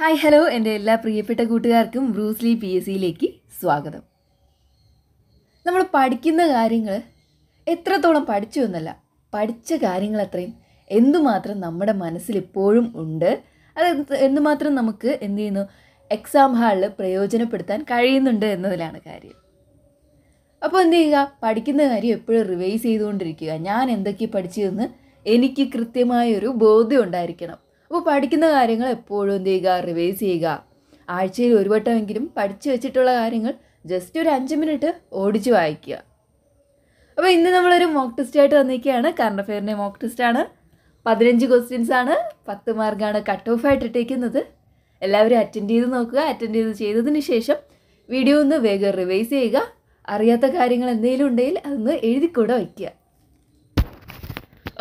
hi hello എൻ്റെ എല്ലാ പ്രിയപ്പെട്ട കൂട്ടുകാർക്കും ബ്രൂസ്ലി പി എസ് സിയിലേക്ക് സ്വാഗതം നമ്മൾ പഠിക്കുന്ന കാര്യങ്ങൾ എത്രത്തോളം പഠിച്ചു എന്നല്ല പഠിച്ച കാര്യങ്ങൾ അത്രയും എന്തുമാത്രം നമ്മുടെ മനസ്സിൽ ഇപ്പോഴും ഉണ്ട് അത് എന്തുമാത്രം നമുക്ക് എന്തു ചെയ്യുന്നു എക്സാം ഹാളിൽ പ്രയോജനപ്പെടുത്താൻ കഴിയുന്നുണ്ട് എന്നതിലാണ് കാര്യം അപ്പോൾ എന്തു ചെയ്യുക പഠിക്കുന്ന കാര്യം എപ്പോഴും റിവൈസ് ചെയ്തുകൊണ്ടിരിക്കുക ഞാൻ എന്തൊക്കെ പഠിച്ചു എന്ന് എനിക്ക് കൃത്യമായൊരു ബോധ്യം ഉണ്ടായിരിക്കണം അപ്പോൾ പഠിക്കുന്ന കാര്യങ്ങൾ എപ്പോഴും എന്ത് ചെയ്യുക റിവൈസ് ചെയ്യുക ആഴ്ചയിൽ ഒരു വട്ടമെങ്കിലും പഠിച്ചു വെച്ചിട്ടുള്ള കാര്യങ്ങൾ ജസ്റ്റ് ഒരു അഞ്ച് മിനിറ്റ് ഓടിച്ച് വായിക്കുക അപ്പോൾ ഇന്ന് നമ്മളൊരു മോക്ക് ടെസ്റ്റ് ആയിട്ട് വന്നിരിക്കുകയാണ് കറണ്ട് അഫെയറിൻ്റെ മോക്ക് ടെസ്റ്റാണ് പതിനഞ്ച് ക്വസ്റ്റ്യൻസ് ആണ് പത്ത് മാർക്കാണ് കട്ട് ഓഫ് ആയിട്ട് ഇട്ടിരിക്കുന്നത് എല്ലാവരും അറ്റൻഡ് ചെയ്ത് നോക്കുക അറ്റൻഡ് ചെയ്ത് ചെയ്തതിന് ശേഷം വീഡിയോ ഒന്ന് വേഗം റിവൈസ് ചെയ്യുക അറിയാത്ത കാര്യങ്ങൾ എന്തെങ്കിലും ഉണ്ടെങ്കിൽ അതൊന്ന് എഴുതിക്കൂടെ വയ്ക്കുക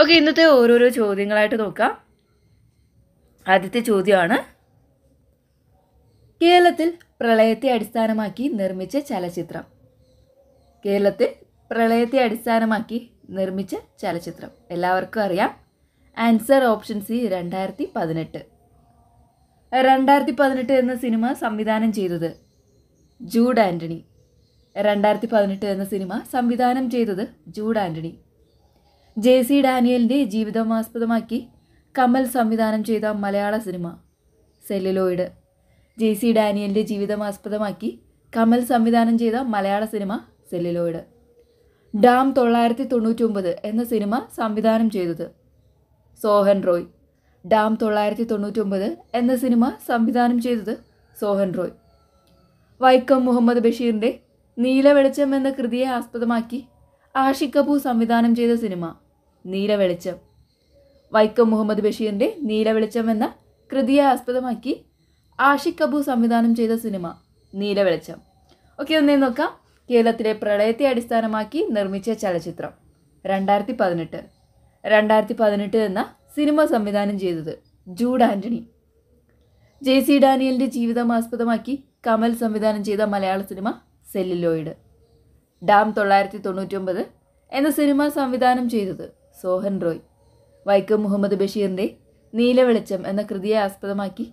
ഓക്കെ ഇന്നത്തെ ഓരോരോ ചോദ്യങ്ങളായിട്ട് നോക്കാം ആദ്യത്തെ ചോദ്യമാണ് കേരളത്തിൽ പ്രളയത്തെ അടിസ്ഥാനമാക്കി നിർമ്മിച്ച ചലച്ചിത്രം കേരളത്തിൽ പ്രളയത്തെ അടിസ്ഥാനമാക്കി നിർമ്മിച്ച ചലച്ചിത്രം എല്ലാവർക്കും അറിയാം ആൻസർ ഓപ്ഷൻ സി രണ്ടായിരത്തി പതിനെട്ട് രണ്ടായിരത്തി പതിനെട്ട് എന്ന സിനിമ സംവിധാനം ചെയ്തത് ജൂഡ് ആൻ്റണി രണ്ടായിരത്തി പതിനെട്ട് എന്ന സിനിമ സംവിധാനം ചെയ്തത് ജൂഡ് ആൻ്റണി ജെ സി ഡാനിയലിൻ്റെ ജീവിതമാസ്പദമാക്കി കമൽ സംവിധാനം ചെയ്ത മലയാള സിനിമ സെല്ലുലോയിഡ് ജെ സി ഡാനിയലിൻ്റെ ജീവിതം ആസ്പദമാക്കി കമൽ സംവിധാനം ചെയ്ത മലയാള സിനിമ സെല്ലുലോയിഡ് ഡാം തൊള്ളായിരത്തി ഒമ്പത് എന്ന സിനിമ സംവിധാനം ചെയ്തത് സോഹൻ റോയ് ഡാം തൊള്ളായിരത്തി ഒമ്പത് എന്ന സിനിമ സംവിധാനം ചെയ്തത് സോഹൻ റോയ് വൈക്കം മുഹമ്മദ് ബഷീറിൻ്റെ നീലവെളിച്ചം എന്ന കൃതിയെ ആസ്പദമാക്കി ആഷിക് കപൂർ സംവിധാനം ചെയ്ത സിനിമ നീലവെളിച്ചം വൈക്കം മുഹമ്മദ് ബഷീറിൻ്റെ നീലവെളിച്ചം എന്ന കൃതിയെ ആസ്പദമാക്കി ആഷിഖ് കബൂർ സംവിധാനം ചെയ്ത സിനിമ നീലവെളിച്ചം ഓക്കെ ഒന്നേ നോക്കാം കേരളത്തിലെ പ്രളയത്തെ അടിസ്ഥാനമാക്കി നിർമ്മിച്ച ചലച്ചിത്രം രണ്ടായിരത്തി പതിനെട്ട് രണ്ടായിരത്തി പതിനെട്ട് എന്ന സിനിമ സംവിധാനം ചെയ്തത് ജൂഡ് ആൻ്റണി ജെ സി ഡാനിയലിൻ്റെ ജീവിതം ആസ്പദമാക്കി കമൽ സംവിധാനം ചെയ്ത മലയാള സിനിമ സെല്ലിലോയിഡ് ഡാം തൊള്ളായിരത്തി ഒമ്പത് എന്ന സിനിമ സംവിധാനം ചെയ്തത് സോഹൻ റോയ് വൈക്കം മുഹമ്മദ് ബഷീറിൻ്റെ നീലവെളിച്ചം എന്ന കൃതിയെ ആസ്പദമാക്കി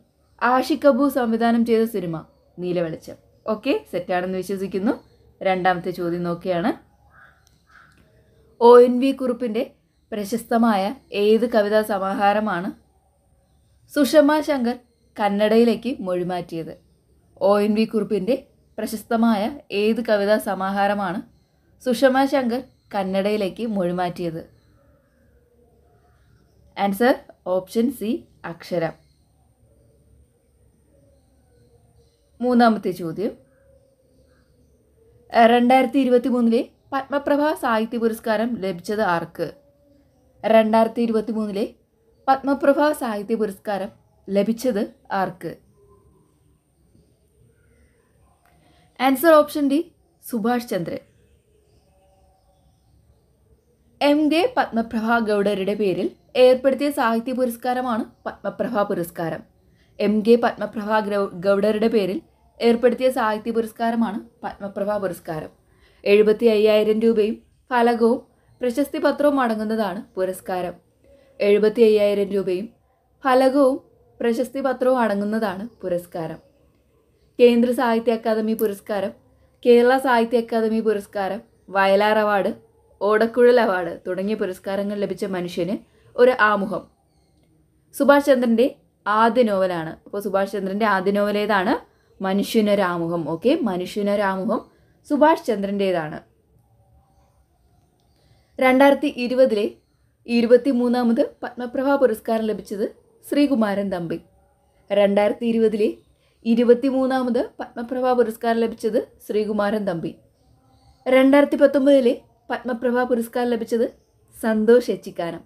ആഷിഖ് അബു സംവിധാനം ചെയ്ത സിനിമ നീലവെളിച്ചം ഓക്കെ സെറ്റാണെന്ന് വിശ്വസിക്കുന്നു രണ്ടാമത്തെ ചോദ്യം നോക്കിയാണ് ഒ എൻ വി കുറുപ്പിൻ്റെ പ്രശസ്തമായ ഏത് കവിതാ സമാഹാരമാണ് സുഷമ ശങ്കർ കന്നഡയിലേക്ക് മൊഴിമാറ്റിയത് ഒ എൻ വി കുറുപ്പിൻ്റെ പ്രശസ്തമായ ഏത് കവിതാ സമാഹാരമാണ് സുഷമ ശങ്കർ കന്നഡയിലേക്ക് മൊഴിമാറ്റിയത് ആൻസർ ഓപ്ഷൻ സി അക്ഷരം മൂന്നാമത്തെ ചോദ്യം രണ്ടായിരത്തി ഇരുപത്തി മൂന്നിലെ പത്മപ്രഭ സാഹിത്യ പുരസ്കാരം ലഭിച്ചത് ആർക്ക് രണ്ടായിരത്തി ഇരുപത്തി മൂന്നിലെ പത്മപ്രഭ സാഹിത്യ പുരസ്കാരം ലഭിച്ചത് ആർക്ക് answer option D Subhash Chandran M K Padmaprabha ഗൗഡരുടെ പേരിൽ ഏർപ്പെടുത്തിയ സാഹിത്യ പുരസ്കാരമാണ് പത്മപ്രഭ പുരസ്കാരം എം കെ പത്മപ്രഭ ഗൗഡരുടെ പേരിൽ ഏർപ്പെടുത്തിയ സാഹിത്യ പുരസ്കാരമാണ് പത്മപ്രഭ പുരസ്കാരം എഴുപത്തി അയ്യായിരം രൂപയും ഫലകവും പ്രശസ്തി പത്രവും അടങ്ങുന്നതാണ് പുരസ്കാരം എഴുപത്തി അയ്യായിരം രൂപയും ഫലകവും പ്രശസ്തി പത്രവും അടങ്ങുന്നതാണ് പുരസ്കാരം കേന്ദ്ര സാഹിത്യ അക്കാദമി പുരസ്കാരം കേരള സാഹിത്യ അക്കാദമി പുരസ്കാരം വയലാർ അവാർഡ് ഓടക്കുഴൽ അവാർഡ് തുടങ്ങിയ പുരസ്കാരങ്ങൾ ലഭിച്ച മനുഷ്യന് ഒരു ആമുഖം സുഭാഷ് ചന്ദ്രൻ്റെ ആദ്യ നോവലാണ് അപ്പോൾ സുഭാഷ് ചന്ദ്രൻ്റെ ആദ്യ നോവലേതാണ് മനുഷ്യനൊരാമുഖം ഓക്കെ മനുഷ്യനൊരാമുഖം സുഭാഷ് ചന്ദ്രൻ്റേതാണ് രണ്ടായിരത്തി ഇരുപതിലെ ഇരുപത്തി മൂന്നാമത് പത്മപ്രഭ പുരസ്കാരം ലഭിച്ചത് ശ്രീകുമാരൻ തമ്പി രണ്ടായിരത്തി ഇരുപതിലെ ഇരുപത്തി മൂന്നാമത് പത്മപ്രഭ പുരസ്കാരം ലഭിച്ചത് ശ്രീകുമാരൻ തമ്പി രണ്ടായിരത്തി പത്തൊമ്പതിലെ പത്മപ്രഭ പുരസ്കാരം ലഭിച്ചത് സന്തോഷ് എച്ചിക്കാനം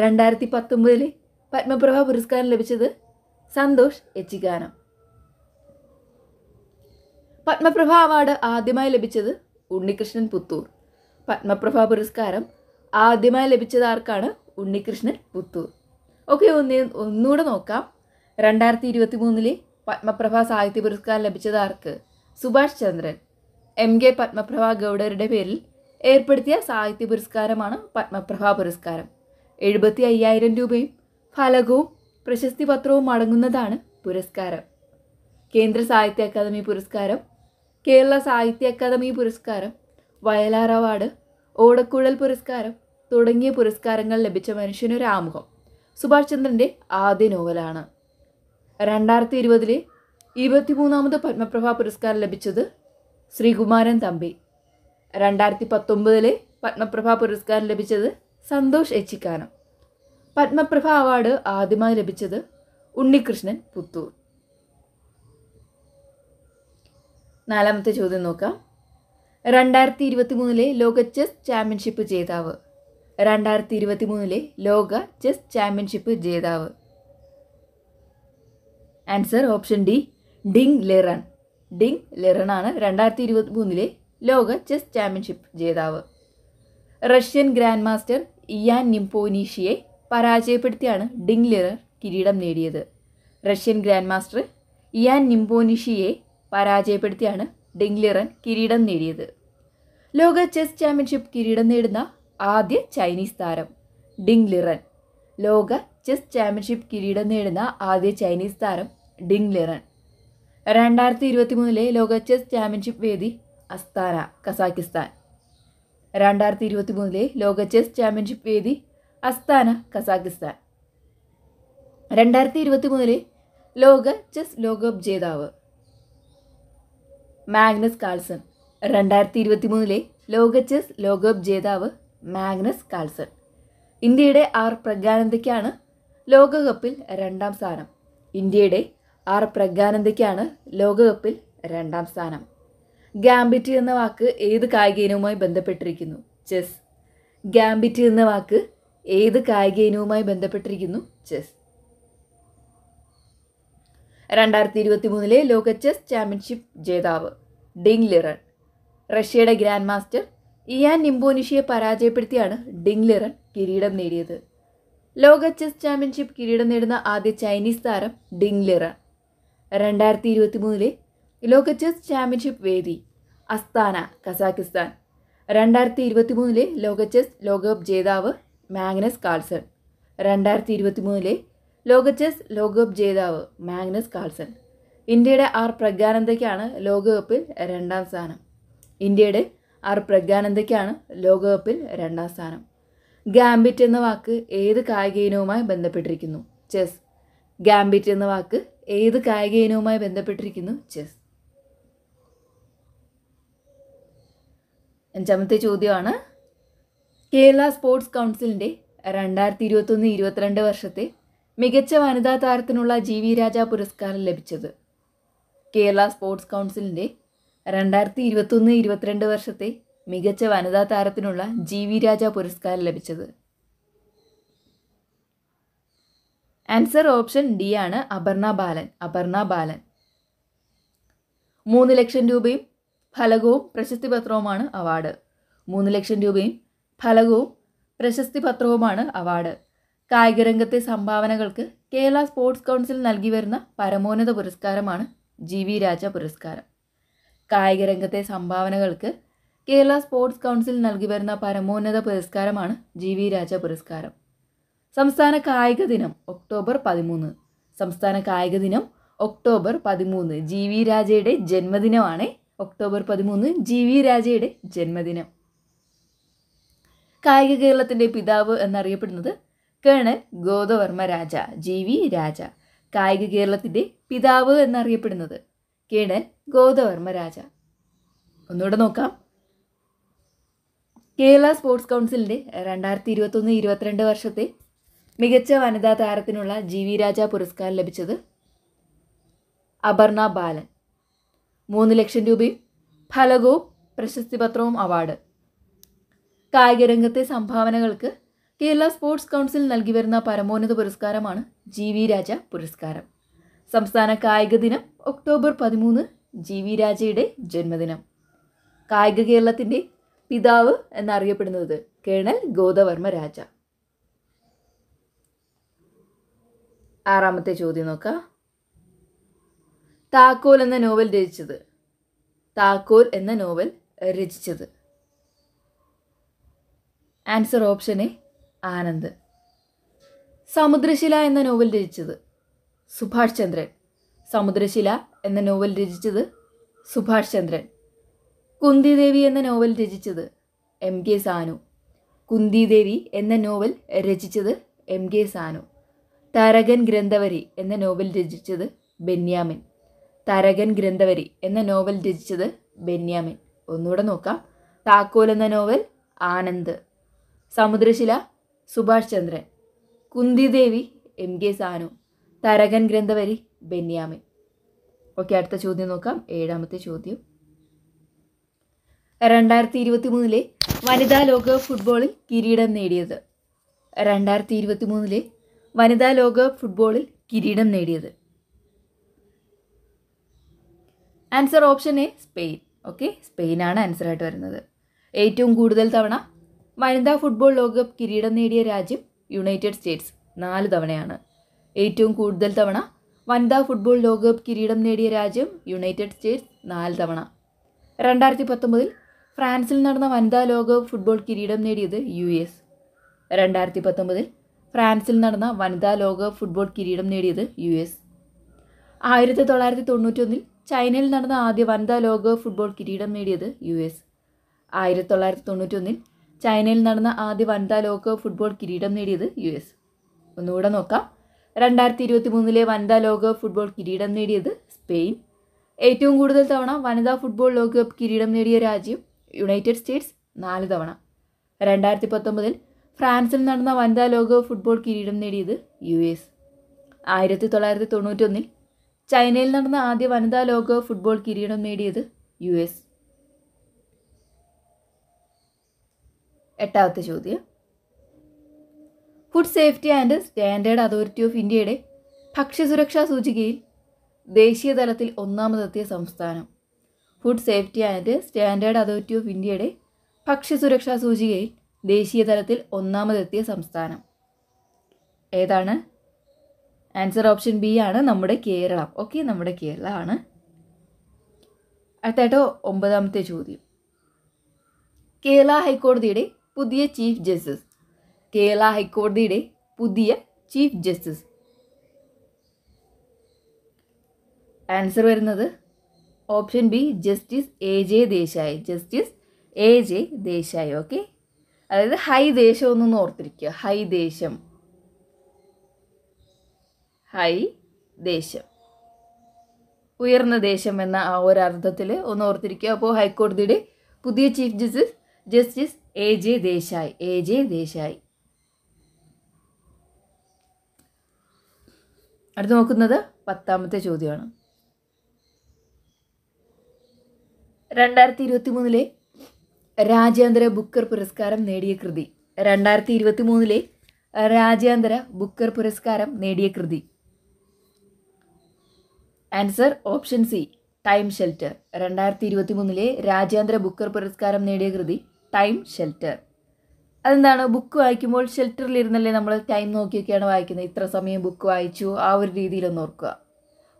രണ്ടായിരത്തി പത്തൊമ്പതിൽ പത്മപ്രഭ പുരസ്കാരം ലഭിച്ചത് സന്തോഷ് എച്ചിക്കാനം പത്മപ്രഭ അവാർഡ് ആദ്യമായി ലഭിച്ചത് ഉണ്ണികൃഷ്ണൻ പുത്തൂർ പത്മപ്രഭ പുരസ്കാരം ആദ്യമായി ലഭിച്ചത് ആർക്കാണ് ഉണ്ണികൃഷ്ണൻ പുത്തൂർ ഓക്കെ ഒന്ന് ഒന്നുകൂടെ നോക്കാം രണ്ടായിരത്തി ഇരുപത്തി മൂന്നിലെ പത്മപ്രഭ സാഹിത്യ പുരസ്കാരം ലഭിച്ചത് ആർക്ക് സുഭാഷ് ചന്ദ്രൻ എം കെ പത്മപ്രഭ ഗൗഡറുടെ പേരിൽ ഏർപ്പെടുത്തിയ സാഹിത്യ പുരസ്കാരമാണ് പത്മപ്രഭാ പുരസ്കാരം എഴുപത്തി അയ്യായിരം രൂപയും ഫലകവും പ്രശസ്തി പത്രവും അടങ്ങുന്നതാണ് പുരസ്കാരം കേന്ദ്ര സാഹിത്യ അക്കാദമി പുരസ്കാരം കേരള സാഹിത്യ അക്കാദമി പുരസ്കാരം വയലാർ അവാർഡ് ഓടക്കുഴൽ പുരസ്കാരം തുടങ്ങിയ പുരസ്കാരങ്ങൾ ലഭിച്ച മനുഷ്യനൊരു ആമുഖം സുഭാഷ് ചന്ദ്രൻ്റെ ആദ്യ നോവലാണ് രണ്ടായിരത്തി ഇരുപതിലെ ഇരുപത്തിമൂന്നാമത് പത്മപ്രഭ പുരസ്കാരം ലഭിച്ചത് ശ്രീകുമാരൻ തമ്പി രണ്ടായിരത്തി പത്തൊമ്പതിലെ പത്മപ്രഭ പുരസ്കാരം ലഭിച്ചത് സന്തോഷ് എച്ചിക്കാനം പത്മപ്രഭ അവാർഡ് ആദ്യമായി ലഭിച്ചത് ഉണ്ണികൃഷ്ണൻ പുത്തൂർ നാലാമത്തെ ചോദ്യം നോക്കാം രണ്ടായിരത്തി ഇരുപത്തി മൂന്നിലെ ലോക ചെസ് ചാമ്പ്യൻഷിപ്പ് ജേതാവ് രണ്ടായിരത്തി ഇരുപത്തി മൂന്നിലെ ലോക ചെസ് ചാമ്പ്യൻഷിപ്പ് ജേതാവ് answer option D Ding Liren Ding Liren ആണ് രണ്ടായിരത്തി ഇരുപത്തി മൂന്നിലെ ലോക ചെസ് ചാമ്പ്യൻഷിപ്പ് ജേതാവ് റഷ്യൻ ഗ്രാൻഡ് മാസ്റ്റർ ഇയാൻ നിംപോനീഷിയെ പരാജയപ്പെടുത്തിയാണ് ഡിംഗ്ലിറർ കിരീടം നേടിയത് റഷ്യൻ ഗ്രാൻഡ് മാസ്റ്റർ ഇയാൻ നിംപോനിഷിയെ പരാജയപ്പെടുത്തിയാണ് ഡിംഗ്ലിറൻ കിരീടം നേടിയത് ലോക ചെസ് ചാമ്പ്യൻഷിപ്പ് കിരീടം നേടുന്ന ആദ്യ ചൈനീസ് താരം ഡിംഗ്ലിറൻ ലോക ചെസ് ചാമ്പ്യൻഷിപ്പ് കിരീടം നേടുന്ന ആദ്യ ചൈനീസ് താരം ഡിംഗ്ലിറൻ രണ്ടായിരത്തി ഇരുപത്തി മൂന്നിലെ ലോക ചെസ് ചാമ്പ്യൻഷിപ്പ് വേദി അസ്താന കസാക്കിസ്ഥാൻ രണ്ടായിരത്തി ഇരുപത്തി മൂന്നിലെ ലോക ചെസ് ചാമ്പ്യൻഷിപ്പ് വേദി അസ്താന കസാക്കിസ്ഥാൻ രണ്ടായിരത്തി ഇരുപത്തി മൂന്നിലെ ലോക ചെസ് ലോകകപ്പ് ജേതാവ് മാഗ്നസ് കാൾസൺ രണ്ടായിരത്തി ഇരുപത്തി മൂന്നിലെ ലോക ചെസ് ലോകകപ്പ് ജേതാവ് മാഗ്നസ് കാൾസൺ ഇന്ത്യയുടെ ആർ പ്രഗാനന്ദയ്ക്കാണ് ലോകകപ്പിൽ രണ്ടാം സ്ഥാനം ഇന്ത്യയുടെ ആർ പ്രഗാനന്ദയ്ക്കാണ് ലോകകപ്പിൽ രണ്ടാം സ്ഥാനം ഗാംബിറ്റ് എന്ന വാക്ക് ഏത് കായിക ഇനവുമായി ബന്ധപ്പെട്ടിരിക്കുന്നു ചെസ് ഗാംബിറ്റ് എന്ന വാക്ക് ഏത് കായിക ഇനവുമായി ബന്ധപ്പെട്ടിരിക്കുന്നു ചെസ് രണ്ടായിരത്തി ഇരുപത്തി മൂന്നിലെ ലോക ചെസ് ചാമ്പ്യൻഷിപ്പ് ജേതാവ് ഡിങ് ലിറൺ റഷ്യയുടെ ഗ്രാൻഡ് മാസ്റ്റർ ഇയാൻ നിംബോനിഷിയെ പരാജയപ്പെടുത്തിയാണ് ഡിങ് ലിറൺ കിരീടം നേടിയത് ലോക ചെസ് ചാമ്പ്യൻഷിപ്പ് കിരീടം നേടുന്ന ആദ്യ ചൈനീസ് താരം ഡിങ് ലിറൺ രണ്ടായിരത്തി ഇരുപത്തി മൂന്നിലെ ലോക ചെസ് ചാമ്പ്യൻഷിപ്പ് വേദി അസ്താന കസാക്കിസ്ഥാൻ രണ്ടായിരത്തി ഇരുപത്തി മൂന്നിലെ ലോക ചെസ് ലോകകപ്പ് ജേതാവ് മാഗ്നസ് കാൾസൺ രണ്ടായിരത്തി ഇരുപത്തി മൂന്നിലെ ലോക ചെസ് ലോകകപ്പ് ജേതാവ് മാഗ്നസ് കാൾസൺ ഇന്ത്യയുടെ ആർ പ്രഗ്യാനന്ദയ്ക്കാണ് ലോകകപ്പിൽ രണ്ടാം സ്ഥാനം ഇന്ത്യയുടെ ആർ പ്രഗ്യാനന്ദയ്ക്കാണ് ലോകകപ്പിൽ രണ്ടാം സ്ഥാനം ഗാംബിറ്റ് എന്ന വാക്ക് ഏത് കായിക ഇനവുമായി ബന്ധപ്പെട്ടിരിക്കുന്നു ചെസ് ഗാംബിറ്റ് എന്ന വാക്ക് ഏത് കായിക ഇനവുമായി ബന്ധപ്പെട്ടിരിക്കുന്നു ചെസ് അഞ്ചാമത്തെ ചോദ്യമാണ് കേരള സ്പോർട്സ് കൗൺസിലിൻ്റെ രണ്ടായിരത്തി ഇരുപത്തൊന്ന് ഇരുപത്തിരണ്ട് വർഷത്തെ മികച്ച വനിതാ താരത്തിനുള്ള ജി വി രാജ പുരസ്കാരം ലഭിച്ചത് കേരള സ്പോർട്സ് കൗൺസിലിൻ്റെ രണ്ടായിരത്തി ഇരുപത്തൊന്ന് ഇരുപത്തിരണ്ട് വർഷത്തെ മികച്ച വനിതാ താരത്തിനുള്ള ജി വി രാജ പുരസ്കാരം ലഭിച്ചത് ആൻസർ ഓപ്ഷൻ ഡി ആണ് അപർണ ബാലൻ അപർണ ബാലൻ മൂന്ന് ലക്ഷം രൂപയും ഫലകവും പത്രവുമാണ് അവാർഡ് മൂന്ന് ലക്ഷം രൂപയും ഫലകവും പത്രവുമാണ് അവാർഡ് കായികരംഗത്തെ സംഭാവനകൾക്ക് കേരള സ്പോർട്സ് കൗൺസിൽ നൽകി വരുന്ന പരമോന്നത പുരസ്കാരമാണ് ജി വി രാജ പുരസ്കാരം കായികരംഗത്തെ സംഭാവനകൾക്ക് കേരള സ്പോർട്സ് കൗൺസിൽ നൽകി വരുന്ന പരമോന്നത പുരസ്കാരമാണ് ജി വി രാജ പുരസ്കാരം സംസ്ഥാന കായിക ദിനം ഒക്ടോബർ പതിമൂന്ന് സംസ്ഥാന കായിക ദിനം ഒക്ടോബർ പതിമൂന്ന് ജി വി രാജയുടെ ജന്മദിനമാണ് ഒക്ടോബർ പതിമൂന്ന് ജി വി രാജയുടെ ജന്മദിനം കായിക കേരളത്തിൻ്റെ പിതാവ് എന്നറിയപ്പെടുന്നത് colonel Godavarma Raja G V Raja കായിക കേരളത്തിൻ്റെ പിതാവ് എന്നറിയപ്പെടുന്നത് കേണൽ ഗോദവർമ്മ രാജ ഒന്നുകൂടെ നോക്കാം കേരള സ്പോർട്സ് കൗൺസിലിൻ്റെ രണ്ടായിരത്തി ഇരുപത്തൊന്ന് ഇരുപത്തിരണ്ട് വർഷത്തെ മികച്ച വനിതാ താരത്തിനുള്ള ജി വി രാജ പുരസ്കാരം ലഭിച്ചത് അപർണ ബാലൻ മൂന്ന് ലക്ഷം രൂപയും ഫലകവും പ്രശസ്തിപത്രവും അവാർഡ് കായികരംഗത്തെ സംഭാവനകൾക്ക് കേരള സ്പോർട്സ് കൗൺസിൽ നൽകി വരുന്ന പരമോന്നത പുരസ്കാരമാണ് ജി വി രാജ പുരസ്കാരം സംസ്ഥാന കായിക ദിനം ഒക്ടോബർ പതിമൂന്ന് ജി വി രാജയുടെ ജന്മദിനം കായിക കേരളത്തിൻ്റെ പിതാവ് എന്നറിയപ്പെടുന്നത് കേണൽ ഗോദവർമ്മ രാജ ആറാമത്തെ ചോദ്യം നോക്കാം താക്കോൽ എന്ന നോവൽ രചിച്ചത് താക്കോൽ എന്ന നോവൽ രചിച്ചത് answer option A Anand Samudrashila എന്ന നോവൽ രചിച്ചത് സുഭാഷ് ചന്ദ്രൻ സമുദ്രശില എന്ന നോവൽ രചിച്ചത് സുഭാഷ് ചന്ദ്രൻ കുന്തിദേവി എന്ന നോവൽ രചിച്ചത് എം കെ സാനു കുന്തിദേവി എന്ന നോവൽ രചിച്ചത് എം കെ സാനു തരകൻ ഗ്രന്ഥവരി എന്ന നോവൽ രചിച്ചത് ബെന്യാമിൻ തരകൻ ഗ്രന്ഥവരി എന്ന നോവൽ രചിച്ചത് ബെന്യാമിൻ ഒന്നുകൂടെ നോക്കാം താക്കോൽ എന്ന novel Anand Samudrashila Subhash Chandran Kunthidevi M K Sanu Tharakan Granthavari Benyamin okay അടുത്ത ചോദ്യം നോക്കാം ഏഴാമത്തെ ചോദ്യം രണ്ടായിരത്തി ഇരുപത്തി മൂന്നിലെ വനിതാ ലോകകപ്പ് ഫുട്ബോളിൽ കിരീടം നേടിയത് രണ്ടായിരത്തി ഇരുപത്തി മൂന്നിലെ വനിതാ ലോകകപ്പ് ഫുട്ബോളിൽ കിരീടം നേടിയത് answer option A Spain okay സ്പെയിനാണ് ആൻസറായിട്ട് വരുന്നത് ഏറ്റവും കൂടുതൽ തവണ വനിതാ ഫുട്ബോൾ ലോകകപ്പ് കിരീടം നേടിയ രാജ്യം യുണൈറ്റഡ് സ്റ്റേറ്റ്സ് നാല് തവണയാണ് ഏറ്റവും കൂടുതൽ തവണ വനിതാ ഫുട്ബോൾ ലോകകപ്പ് കിരീടം നേടിയ രാജ്യം യുണൈറ്റഡ് സ്റ്റേറ്റ്സ് നാല് തവണ രണ്ടായിരത്തി പത്തൊമ്പതിൽ ഫ്രാൻസിൽ നടന്ന വനിതാ ലോകകപ്പ് ഫുട്ബോൾ കിരീടം നേടിയത് യു എസ് രണ്ടായിരത്തി പത്തൊമ്പതിൽ ഫ്രാൻസിൽ നടന്ന വനിതാ ലോകകപ്പ് ഫുട്ബോൾ കിരീടം നേടിയത് യു എസ് ആയിരത്തി തൊള്ളായിരത്തി തൊണ്ണൂറ്റൊന്നിൽ ചൈനയിൽ നടന്ന ആദ്യ വനിതാ ലോക ഫുട്ബോൾ കിരീടം നേടിയത് യു എസ് ആയിരത്തി തൊള്ളായിരത്തി തൊണ്ണൂറ്റൊന്നിൽ ചൈനയിൽ നടന്ന ആദ്യ വനിതാ ലോക ഫുട്ബോൾ കിരീടം നേടിയത് യു എസ് ഒന്നുകൂടെ നോക്കാം രണ്ടായിരത്തി ഇരുപത്തി മൂന്നിലെ വനിതാ ലോക ഫുട്ബോൾ കിരീടം നേടിയത് സ്പെയിൻ ഏറ്റവും കൂടുതൽ തവണ വനിതാ ഫുട്ബോൾ ലോകകപ്പ് കിരീടം നേടിയ രാജ്യം യുണൈറ്റഡ് സ്റ്റേറ്റ്സ് നാല് തവണ രണ്ടായിരത്തി പത്തൊമ്പതിൽ ഫ്രാൻസിൽ നടന്ന വനിതാ ലോക ഫുട്ബോൾ കിരീടം നേടിയത് യു എസ് ആയിരത്തി തൊള്ളായിരത്തി തൊണ്ണൂറ്റൊന്നിൽ ചൈനയിൽ നടന്ന ആദ്യ വനിതാ ലോക ഫുട്ബോൾ കിരീടം നേടിയത് യു എസ് എട്ടാമത്തെ ചോദ്യം food safety and standard authority of ഇന്ത്യയുടെ ഭക്ഷ്യസുരക്ഷാ സൂചികയിൽ ദേശീയ തലത്തിൽ ഒന്നാമതെത്തിയ സംസ്ഥാനം food safety and standard authority of ഇന്ത്യയുടെ ഭക്ഷ്യസുരക്ഷാ സൂചികയിൽ ദേശീയ തലത്തിൽ ഒന്നാമതെത്തിയ സംസ്ഥാനം ഏതാണ് ആൻസർ ഓപ്ഷൻ ബി ആണ് നമ്മുടെ കേരളം ഓക്കെ നമ്മുടെ കേരളമാണ് അടുത്തായിട്ടോ ഒമ്പതാമത്തെ ചോദ്യം കേരള ഹൈക്കോടതിയുടെ പുതിയ ചീഫ് ജസ്റ്റിസ് കേരള ഹൈക്കോടതിയുടെ പുതിയ ചീഫ് ജസ്റ്റിസ് ആൻസർ വരുന്നത് option B justice A J Desai justice A J Desai okay അതായത് ഹൈ ദേശം ഒന്നും ഓർത്തിരിക്കുക ഹൈ ദേശം ഹൈ ദേശം ഉയർന്ന ദേശം എന്ന ആ ഒരർത്ഥത്തിൽ ഒന്ന് ഓർത്തിരിക്കുക അപ്പോൾ ഹൈക്കോടതിയുടെ പുതിയ chief justice justice A J Desai A J Desai അടുത്ത് നോക്കുന്നത് പത്താമത്തെ ചോദ്യമാണ് രണ്ടായിരത്തി ഇരുപത്തി മൂന്നിലെ രാജ്യാന്തര ബുക്കർ പുരസ്കാരം നേടിയ കൃതി രണ്ടായിരത്തി ഇരുപത്തി മൂന്നിലെ രാജ്യാന്തര ബുക്കർ പുരസ്കാരം നേടിയ കൃതി answer option C Time Shelter രണ്ടായിരത്തി ഇരുപത്തി മൂന്നിലെ രാജ്യാന്തര ബുക്കർ പുരസ്കാരം നേടിയ കൃതി ടൈം ഷെൽറ്റർ അതെന്താണ് ബുക്ക് വായിക്കുമ്പോൾ ഷെൽറ്ററിലിരുന്നല്ലേ നമ്മൾ ടൈം നോക്കിയൊക്കെയാണ് വായിക്കുന്നത് ഇത്ര സമയം ബുക്ക് വായിച്ചു ആ ഒരു രീതിയിലൊന്ന് ഓർക്കുക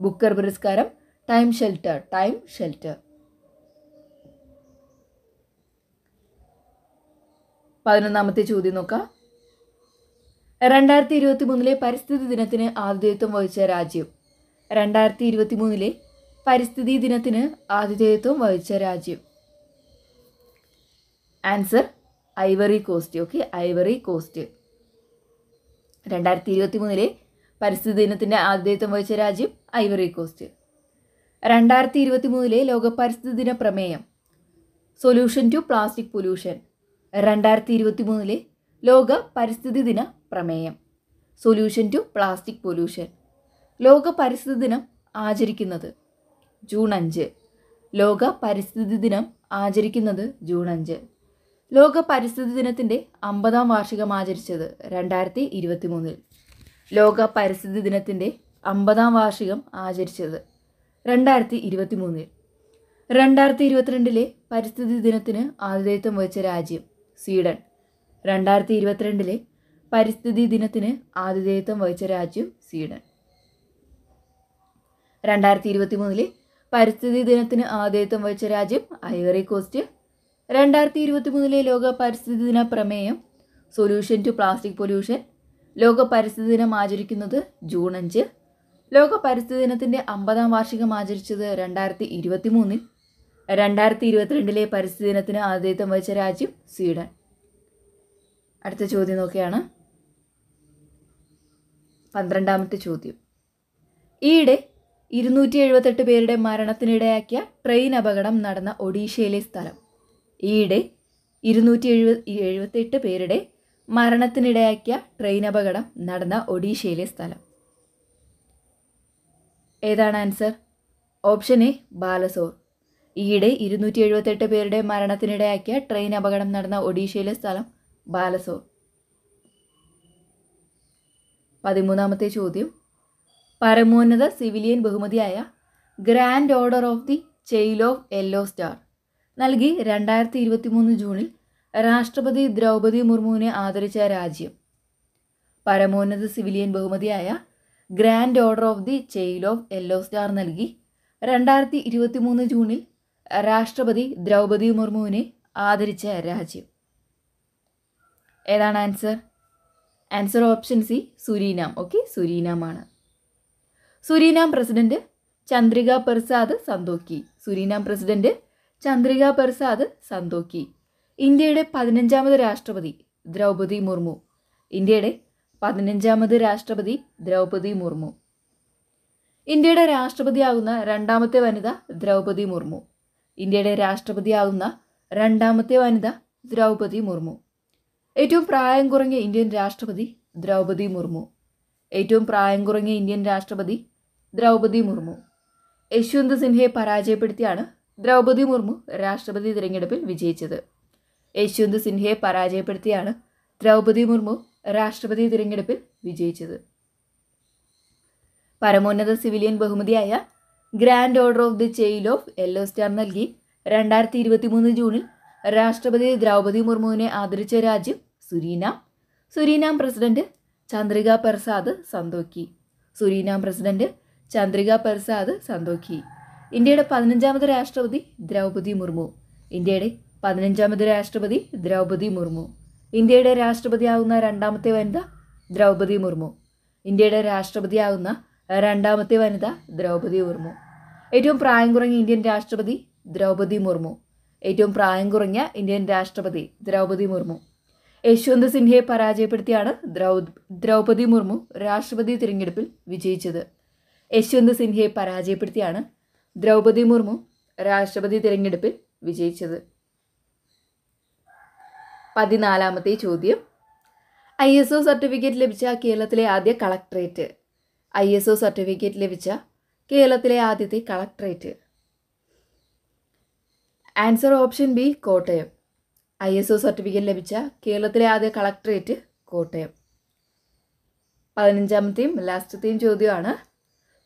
ബുക്കർ പുരസ്കാരം ടൈം ഷെൽറ്റർ ടൈം ഷെൽറ്റർ പതിനൊന്നാമത്തെ ചോദ്യം നോക്കാം രണ്ടായിരത്തി ഇരുപത്തി മൂന്നിലെ പരിസ്ഥിതി ദിനത്തിന് ആതിഥേയത്വം വഹിച്ച രാജ്യം രണ്ടായിരത്തി ഇരുപത്തി മൂന്നിലെ പരിസ്ഥിതി ദിനത്തിന് ആതിഥേയത്വം വഹിച്ച രാജ്യം answer Ivory Coast okay Ivory Coast രണ്ടായിരത്തി ഇരുപത്തി മൂന്നിലെ പരിസ്ഥിതി ദിനത്തിൻ്റെ ആതിഥേയത്വം വഹിച്ച രാജ്യം ഐവറി കോസ്റ്റ് രണ്ടായിരത്തി ഇരുപത്തി മൂന്നിലെ ലോക പരിസ്ഥിതി ദിന പ്രമേയം സൊല്യൂഷൻ ടു പ്ലാസ്റ്റിക് പൊല്യൂഷൻ രണ്ടായിരത്തി ഇരുപത്തി മൂന്നിലെ ലോക പരിസ്ഥിതി ദിന പ്രമേയം സൊല്യൂഷൻ ടു പ്ലാസ്റ്റിക് പൊല്യൂഷൻ ലോക പരിസ്ഥിതി ദിനം ആചരിക്കുന്നത് ജൂൺ അഞ്ച് ലോക പരിസ്ഥിതി ദിനം ആചരിക്കുന്നത് ജൂൺ അഞ്ച് ലോക പരിസ്ഥിതി ദിനത്തിൻ്റെ അമ്പതാം വാർഷികം ആചരിച്ചത് രണ്ടായിരത്തി ഇരുപത്തി മൂന്നിൽ ലോക പരിസ്ഥിതി ദിനത്തിൻ്റെ അമ്പതാം വാർഷികം ആചരിച്ചത് രണ്ടായിരത്തി ഇരുപത്തി മൂന്നിൽ രണ്ടായിരത്തി ഇരുപത്തിരണ്ടിലെ പരിസ്ഥിതി ദിനത്തിന് ആതിഥേയത്വം വഹിച്ച രാജ്യം സ്വീഡൻ രണ്ടായിരത്തി ഇരുപത്തിരണ്ടിലെ പരിസ്ഥിതി ദിനത്തിന് ആതിഥേയത്വം വഹിച്ച രാജ്യം സ്വീഡൻ രണ്ടായിരത്തി ഇരുപത്തി മൂന്നിലെ പരിസ്ഥിതി ദിനത്തിന് ആതിഥ്യം വഹിച്ച രാജ്യം ഐവറി കോസ്റ്റ് രണ്ടായിരത്തി ഇരുപത്തി മൂന്നിലെ ലോക പരിസ്ഥിതി ദിന പ്രമേയം സൊല്യൂഷൻ ടു പ്ലാസ്റ്റിക് പൊല്യൂഷൻ ലോക പരിസ്ഥിതി ദിനം ആചരിക്കുന്നത് ജൂൺ അഞ്ച് ലോക പരിസ്ഥിതി ദിനത്തിൻ്റെ അമ്പതാം വാർഷികം ആചരിച്ചത് രണ്ടായിരത്തി ഇരുപത്തി മൂന്നിൽ രണ്ടായിരത്തി ഇരുപത്തിരണ്ടിലെ പരിസ്ഥിതി ദിനത്തിന് ആതിഥ്യം വഹിച്ച രാജ്യം സ്വീഡൻ അടുത്ത ചോദ്യം നോക്കിയാണ് പന്ത്രണ്ടാമത്തെ ചോദ്യം ഈയിടെ ഇരുന്നൂറ്റി എഴുപത്തെട്ട് പേരുടെ മരണത്തിനിടയാക്കിയ ട്രെയിൻ അപകടം നടന്ന ഒഡീഷയിലെ സ്ഥലം ഈയിടെ ഇരുന്നൂറ്റി എഴുപത് എഴുപത്തെട്ട് പേരുടെ മരണത്തിനിടയാക്കിയ ട്രെയിൻ അപകടം നടന്ന ഒഡീഷയിലെ സ്ഥലം ഏതാണ് ആൻസർ ഓപ്ഷൻ എ ബാലസോർ ഈയിടെ ഇരുന്നൂറ്റി എഴുപത്തെട്ട് പേരുടെ മരണത്തിനിടയാക്കിയ ട്രെയിൻ അപകടം നടന്ന ഒഡീഷയിലെ സ്ഥലം ബാലസോർ പതിമൂന്നാമത്തെ ചോദ്യം പരമോന്നത സിവിലിയൻ ബഹുമതിയായ Grand Order of the Chain of Yellow Star നൽകി രണ്ടായിരത്തി ഇരുപത്തി മൂന്ന് ജൂണിൽ രാഷ്ട്രപതി ദ്രൗപതി മുർമുവിനെ ആദരിച്ച രാജ്യം പരമോന്നത സിവിലിയൻ ബഹുമതിയായ Grand Order of the Chain of Yellow Star നൽകി രണ്ടായിരത്തി ഇരുപത്തി മൂന്ന് ജൂണിൽ രാഷ്ട്രപതി ദ്രൗപതി മുർമുവിനെ ആദരിച്ച രാജ്യം ഏതാണ് answer answer option C Suriname okay സുരീനാമാണ് Suriname president Chandrika Prasad Santokhi Suriname president Chandrika Prasad Santokhi ഇന്ത്യയുടെ പതിനഞ്ചാമത് രാഷ്ട്രപതി ദ്രൗപതി മുർമു ഇന്ത്യയുടെ പതിനഞ്ചാമത് രാഷ്ട്രപതി ദ്രൗപതി മുർമു ഇന്ത്യയുടെ രാഷ്ട്രപതിയാകുന്ന രണ്ടാമത്തെ വനിത ദ്രൗപതി മുർമു ഇന്ത്യയുടെ രാഷ്ട്രപതിയാകുന്ന രണ്ടാമത്തെ വനിത ദ്രൗപതി മുർമു ഏറ്റവും പ്രായം കുറഞ്ഞ ഇന്ത്യൻ രാഷ്ട്രപതി ദ്രൗപതി മുർമു ഏറ്റവും പ്രായം കുറഞ്ഞ ഇന്ത്യൻ രാഷ്ട്രപതി ദ്രൗപദി മുർമു യശ്വന്ത് സിൻഹയെ പരാജയപ്പെടുത്തിയാണ് ദ്രൗപദി മുർമു രാഷ്ട്രപതി തിരഞ്ഞെടുപ്പിൽ വിജയിച്ചത് യശ്വന്ത് സിൻഹയെ പരാജയപ്പെടുത്തിയാണ് ദ്രൗപദി മുർമു രാഷ്ട്രപതി തിരഞ്ഞെടുപ്പിൽ വിജയിച്ചത് പരമോന്നത സിവിലിയൻ ബഹുമതിയായ Grand Order of the Chain of Yellow Star നൽകി രണ്ടായിരത്തി ഇരുപത്തി മൂന്ന് ജൂണിൽ രാഷ്ട്രപതി ദ്രൗപദി മുർമുവിനെ ആദരിച്ച രാജ്യം Suriname Suriname president Chandrika Prasad Santokhi Suriname president Chandrika Prasad Santokhi ഇന്ത്യയുടെ പതിനഞ്ചാമത് രാഷ്ട്രപതി ദ്രൗപതി മുർമു ഇന്ത്യയുടെ പതിനഞ്ചാമത് രാഷ്ട്രപതി ദ്രൗപതി മുർമു ഇന്ത്യയുടെ രാഷ്ട്രപതിയാകുന്ന രണ്ടാമത്തെ വനിത ദ്രൗപതി മുർമു ഇന്ത്യയുടെ രാഷ്ട്രപതിയാകുന്ന രണ്ടാമത്തെ വനിത ദ്രൗപതി മുർമു ഏറ്റവും പ്രായം കുറഞ്ഞ ഇന്ത്യൻ രാഷ്ട്രപതി ദ്രൗപതി മുർമു ഏറ്റവും പ്രായം കുറഞ്ഞ ഇന്ത്യൻ രാഷ്ട്രപതി ദ്രൗപതി മുർമു യശ്വന്ത് സിൻഹയെ പരാജയപ്പെടുത്തിയാണ് ദ്രൗ ദ്രൗപതി മുർമു രാഷ്ട്രപതി തിരഞ്ഞെടുപ്പിൽ വിജയിച്ചത് യശ്വന്ത് സിൻഹയെ പരാജയപ്പെടുത്തിയാണ് ദ്രൗപദി മുർമു രാഷ്ട്രപതി തിരഞ്ഞെടുപ്പിൽ വിജയിച്ചത് പതിനാലാമത്തെ ചോദ്യം ഐ എസ് ഒ സർട്ടിഫിക്കറ്റ് ലഭിച്ച കേരളത്തിലെ ആദ്യ collectorate I S O certificate ലഭിച്ച കേരളത്തിലെ ആദ്യത്തെ collectorate answer option B Kottayam I S O certificate ലഭിച്ച കേരളത്തിലെ ആദ്യ കളക്ട്രേറ്റ് കോട്ടയം പതിനഞ്ചാമത്തെയും ലാസ്റ്റത്തെയും ചോദ്യമാണ്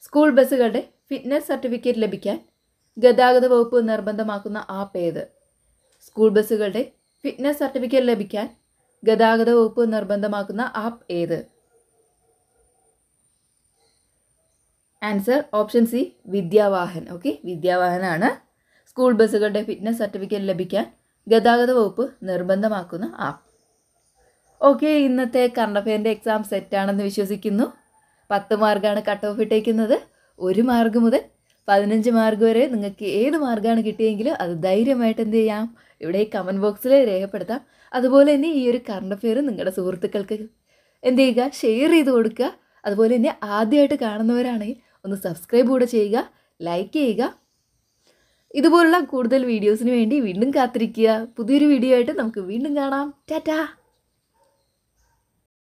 സ്കൂൾ ബസ്സുകളുടെ ഫിറ്റ്നസ് സർട്ടിഫിക്കറ്റ് ലഭിക്കാൻ ഗതാഗത വകുപ്പ് നിർബന്ധമാക്കുന്ന ആപ്പ് ഏത് സ്കൂൾ ബസ്സുകളുടെ ഫിറ്റ്നസ് സർട്ടിഫിക്കറ്റ് ലഭിക്കാൻ ഗതാഗത വകുപ്പ് നിർബന്ധമാക്കുന്ന ആപ്പ് ഏത് answer option C Vidyavahan okay വിദ്യാവാഹനാണ് സ്കൂൾ ബസ്സുകളുടെ ഫിറ്റ്നസ് സർട്ടിഫിക്കറ്റ് ലഭിക്കാൻ ഗതാഗത വകുപ്പ് നിർബന്ധമാക്കുന്ന ആപ്പ് ഓക്കെ ഇന്നത്തെ കറണ്ട് അഫെയറിൻ്റെ എക്സാം സെറ്റാണെന്ന് വിശ്വസിക്കുന്നു പത്ത് മാർക്കാണ് കട്ട് ഓഫ് ഇട്ടേക്കുന്നത് ഒരു മാർഗ്ഗം മുതൽ പതിനഞ്ച് മാർഗ് വരെ നിങ്ങൾക്ക് ഏത് മാർക്കാണ് കിട്ടിയെങ്കിലും അത് ധൈര്യമായിട്ട് എന്ത് ചെയ്യാം ഇവിടെ ഈ കമൻറ്റ് ബോക്സിൽ രേഖപ്പെടുത്താം അതുപോലെ തന്നെ ഈ ഒരു കറണ്ട് അഫെയർ നിങ്ങളുടെ സുഹൃത്തുക്കൾക്ക് എന്ത് ചെയ്യുക ഷെയർ ചെയ്ത് കൊടുക്കുക അതുപോലെ തന്നെ ആദ്യമായിട്ട് കാണുന്നവരാണെങ്കിൽ ഒന്ന് സബ്സ്ക്രൈബ് കൂടെ ചെയ്യുക ലൈക്ക് ചെയ്യുക ഇതുപോലുള്ള കൂടുതൽ വീഡിയോസിന് വേണ്ടി വീണ്ടും കാത്തിരിക്കുക പുതിയൊരു വീഡിയോ ആയിട്ട് നമുക്ക് വീണ്ടും കാണാം ടാറ്റാ